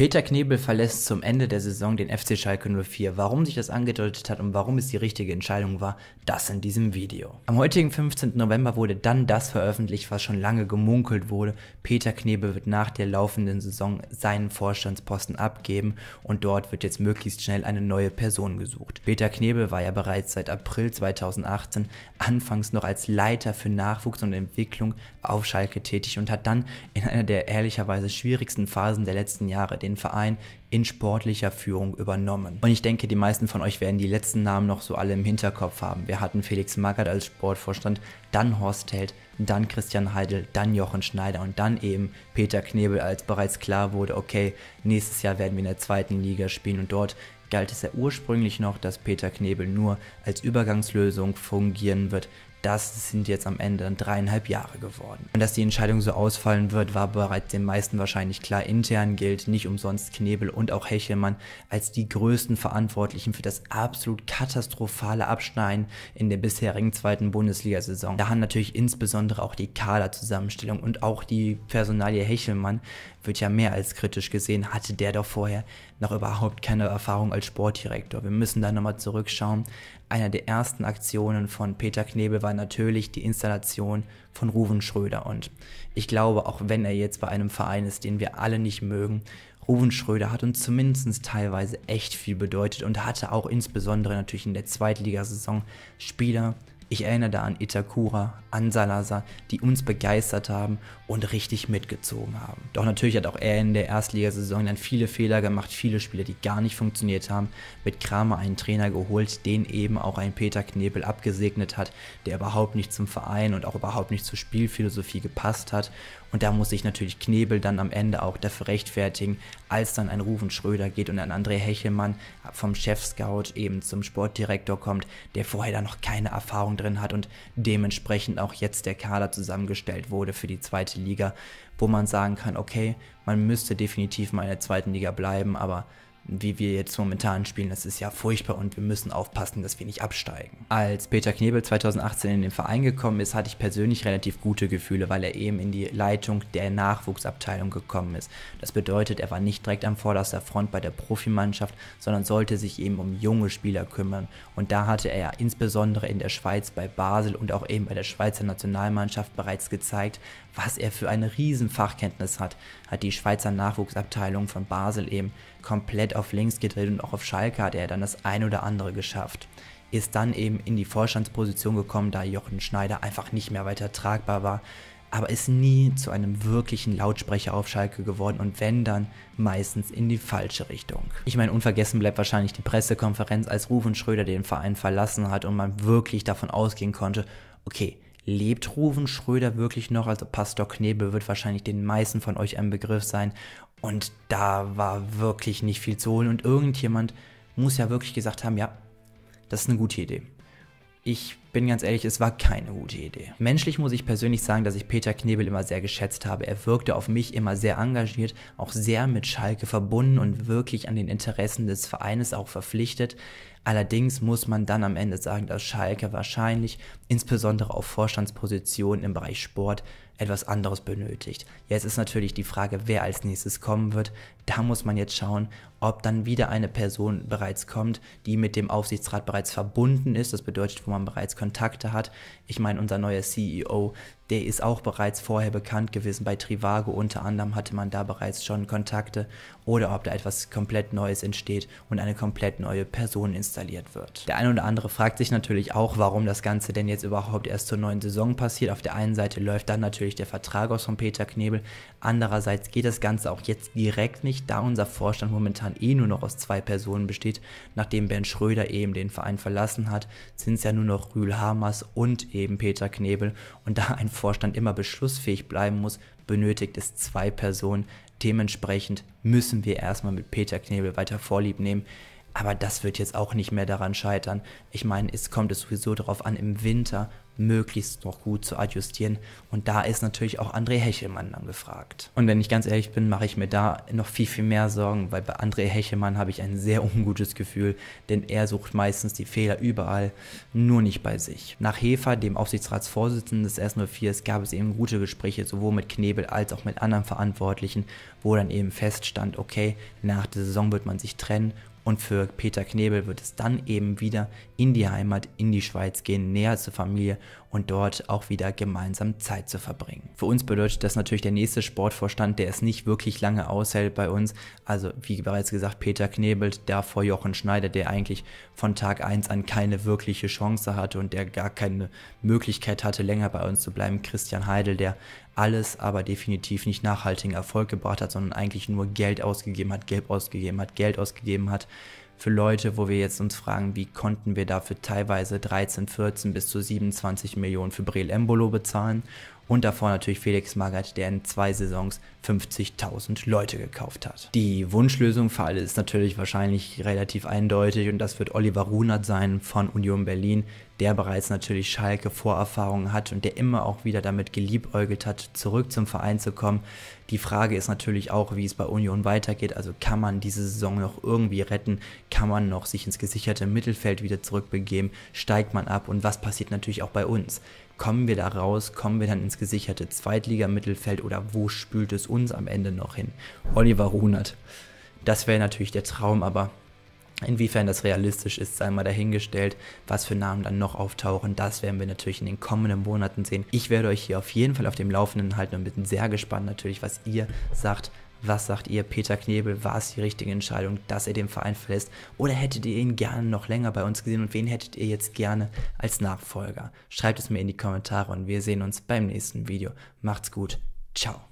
Peter Knebel verlässt zum Ende der Saison den FC Schalke 04. Warum sich das angedeutet hat und warum es die richtige Entscheidung war, das in diesem Video. Am heutigen 15. November wurde dann das veröffentlicht, was schon lange gemunkelt wurde. Peter Knebel wird nach der laufenden Saison seinen Vorstandsposten abgeben und dort wird jetzt möglichst schnell eine neue Person gesucht. Peter Knebel war ja bereits seit April 2018 anfangs noch als Leiter für Nachwuchs und Entwicklung auf Schalke tätig und hat dann in einer der ehrlicherweise schwierigsten Phasen der letzten Jahre den den Verein in sportlicher Führung übernommen. Und ich denke, die meisten von euch werden die letzten Namen noch so alle im Hinterkopf haben. Wir hatten Felix Magath als Sportvorstand, dann Horst Held, dann Christian Heidel, dann Jochen Schneider und dann eben Peter Knebel, als bereits klar wurde, okay, nächstes Jahr werden wir in der zweiten Liga spielen und dort galt es ja ursprünglich noch, dass Peter Knebel nur als Übergangslösung fungieren wird. Das sind jetzt am Ende dann dreieinhalb Jahre geworden. Und dass die Entscheidung so ausfallen wird, war bereits den meisten wahrscheinlich klar. Intern gilt nicht umsonst Knebel und auch Hechelmann als die größten Verantwortlichen für das absolut katastrophale Abschneiden in der bisherigen zweiten Bundesliga-Saison. Da haben natürlich insbesondere auch die Kaderzusammenstellung und auch die Personalie Hechelmann wird ja mehr als kritisch gesehen, hatte der doch vorher noch überhaupt keine Erfahrung als Sportdirektor. Wir müssen da nochmal zurückschauen einer der ersten Aktionen von Peter Knebel war natürlich die Installation von Ruven Schröder. Und ich glaube, auch wenn er jetzt bei einem Verein ist, den wir alle nicht mögen, Ruven Schröder hat uns zumindest teilweise echt viel bedeutet und hatte auch insbesondere natürlich in der Zweitligasaison Spieler ich erinnere da an Itakura, an Salazar, die uns begeistert haben und richtig mitgezogen haben. Doch natürlich hat auch er in der Erstligasaison dann viele Fehler gemacht, viele Spiele, die gar nicht funktioniert haben. Mit Kramer einen Trainer geholt, den eben auch ein Peter Knebel abgesegnet hat, der überhaupt nicht zum Verein und auch überhaupt nicht zur Spielphilosophie gepasst hat. Und da muss sich natürlich Knebel dann am Ende auch dafür rechtfertigen, als dann ein Rufen Schröder geht und ein André Hechelmann vom Chef-Scout eben zum Sportdirektor kommt, der vorher da noch keine Erfahrung drin hat und dementsprechend auch jetzt der Kader zusammengestellt wurde für die zweite Liga, wo man sagen kann, okay, man müsste definitiv mal in der zweiten Liga bleiben, aber wie wir jetzt momentan spielen, das ist ja furchtbar und wir müssen aufpassen, dass wir nicht absteigen. Als Peter Knebel 2018 in den Verein gekommen ist, hatte ich persönlich relativ gute Gefühle, weil er eben in die Leitung der Nachwuchsabteilung gekommen ist. Das bedeutet, er war nicht direkt am vorderster Front bei der Profimannschaft, sondern sollte sich eben um junge Spieler kümmern. Und da hatte er ja insbesondere in der Schweiz bei Basel und auch eben bei der Schweizer Nationalmannschaft bereits gezeigt, was er für eine Riesenfachkenntnis hat, hat die Schweizer Nachwuchsabteilung von Basel eben komplett auf links gedreht und auch auf Schalke hat er dann das ein oder andere geschafft. Ist dann eben in die Vorstandsposition gekommen, da Jochen Schneider einfach nicht mehr weiter tragbar war, aber ist nie zu einem wirklichen Lautsprecher auf Schalke geworden und wenn dann meistens in die falsche Richtung. Ich meine, unvergessen bleibt wahrscheinlich die Pressekonferenz, als Rufen Schröder den Verein verlassen hat und man wirklich davon ausgehen konnte, okay, Lebt Ruven Schröder wirklich noch? Also Pastor Knebel wird wahrscheinlich den meisten von euch ein Begriff sein. Und da war wirklich nicht viel zu holen. Und irgendjemand muss ja wirklich gesagt haben, ja, das ist eine gute Idee. Ich bin ganz ehrlich, es war keine gute Idee. Menschlich muss ich persönlich sagen, dass ich Peter Knebel immer sehr geschätzt habe. Er wirkte auf mich immer sehr engagiert, auch sehr mit Schalke verbunden und wirklich an den Interessen des Vereines auch verpflichtet. Allerdings muss man dann am Ende sagen, dass Schalke wahrscheinlich, insbesondere auf Vorstandspositionen im Bereich Sport, etwas anderes benötigt. Jetzt ist natürlich die Frage, wer als nächstes kommen wird. Da muss man jetzt schauen, ob dann wieder eine Person bereits kommt, die mit dem Aufsichtsrat bereits verbunden ist. Das bedeutet, wo man bereits Kontakte hat. Ich meine, unser neuer CEO der ist auch bereits vorher bekannt gewesen. Bei Trivago unter anderem hatte man da bereits schon Kontakte oder ob da etwas komplett Neues entsteht und eine komplett neue Person installiert wird. Der eine oder andere fragt sich natürlich auch, warum das Ganze denn jetzt überhaupt erst zur neuen Saison passiert. Auf der einen Seite läuft dann natürlich der Vertrag aus von Peter Knebel, andererseits geht das Ganze auch jetzt direkt nicht, da unser Vorstand momentan eh nur noch aus zwei Personen besteht. Nachdem Ben Schröder eben den Verein verlassen hat, sind es ja nur noch Rühl Hamers und eben Peter Knebel und da ein Vorstand immer beschlussfähig bleiben muss, benötigt es zwei Personen. Dementsprechend müssen wir erstmal mit Peter Knebel weiter Vorlieb nehmen. Aber das wird jetzt auch nicht mehr daran scheitern. Ich meine, es kommt es sowieso darauf an, im Winter möglichst noch gut zu adjustieren. Und da ist natürlich auch André Hechelmann dann gefragt. Und wenn ich ganz ehrlich bin, mache ich mir da noch viel, viel mehr Sorgen, weil bei André Hechelmann habe ich ein sehr ungutes Gefühl, denn er sucht meistens die Fehler überall, nur nicht bei sich. Nach Hefer, dem Aufsichtsratsvorsitzenden des S04, gab es eben gute Gespräche, sowohl mit Knebel als auch mit anderen Verantwortlichen, wo dann eben feststand, okay, nach der Saison wird man sich trennen und für Peter Knebel wird es dann eben wieder in die Heimat, in die Schweiz gehen, näher zur Familie und dort auch wieder gemeinsam Zeit zu verbringen. Für uns bedeutet das natürlich der nächste Sportvorstand, der es nicht wirklich lange aushält bei uns. Also wie bereits gesagt, Peter Knebelt, vor Jochen Schneider, der eigentlich von Tag 1 an keine wirkliche Chance hatte und der gar keine Möglichkeit hatte, länger bei uns zu bleiben. Christian Heidel, der alles aber definitiv nicht nachhaltigen Erfolg gebracht hat, sondern eigentlich nur Geld ausgegeben hat, Geld ausgegeben hat, Geld ausgegeben hat für Leute, wo wir jetzt uns fragen, wie konnten wir dafür teilweise 13, 14 bis zu 27 Millionen für Brel Embolo bezahlen und davor natürlich Felix Magath, der in zwei Saisons 50.000 Leute gekauft hat. Die Wunschlösung für alle ist natürlich wahrscheinlich relativ eindeutig und das wird Oliver Runert sein von Union Berlin, der bereits natürlich Schalke Vorerfahrungen hat und der immer auch wieder damit geliebäugelt hat, zurück zum Verein zu kommen. Die Frage ist natürlich auch, wie es bei Union weitergeht. Also kann man diese Saison noch irgendwie retten? Kann man noch sich ins gesicherte Mittelfeld wieder zurückbegeben? Steigt man ab? Und was passiert natürlich auch bei uns? Kommen wir da raus? Kommen wir dann ins gesicherte Zweitligamittelfeld oder wo spült es uns am Ende noch hin? Oliver Runert. Das wäre natürlich der Traum, aber Inwiefern das realistisch ist, sei mal dahingestellt. Was für Namen dann noch auftauchen, das werden wir natürlich in den kommenden Monaten sehen. Ich werde euch hier auf jeden Fall auf dem Laufenden halten und bin sehr gespannt natürlich, was ihr sagt, was sagt ihr, Peter Knebel, war es die richtige Entscheidung, dass er den Verein verlässt? Oder hättet ihr ihn gerne noch länger bei uns gesehen und wen hättet ihr jetzt gerne als Nachfolger? Schreibt es mir in die Kommentare und wir sehen uns beim nächsten Video. Macht's gut. Ciao.